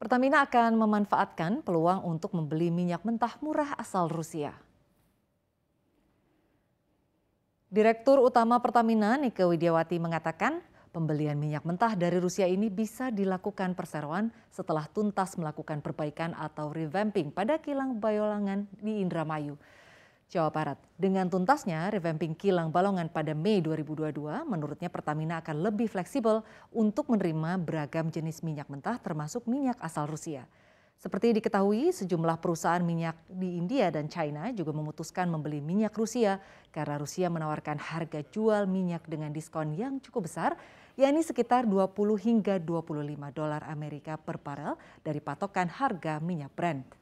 Pertamina akan memanfaatkan peluang untuk membeli minyak mentah murah asal Rusia. Direktur Utama Pertamina Nike Widiawati mengatakan pembelian minyak mentah dari Rusia ini bisa dilakukan perseroan setelah tuntas melakukan perbaikan atau revamping pada kilang Bayolangan di Indramayu. Jawa Barat. Dengan tuntasnya revamping kilang Balongan pada Mei 2022, menurutnya Pertamina akan lebih fleksibel untuk menerima beragam jenis minyak mentah termasuk minyak asal Rusia. Seperti diketahui, sejumlah perusahaan minyak di India dan China juga memutuskan membeli minyak Rusia karena Rusia menawarkan harga jual minyak dengan diskon yang cukup besar, yakni sekitar 20 hingga 25 dolar Amerika per barel dari patokan harga minyak Brent.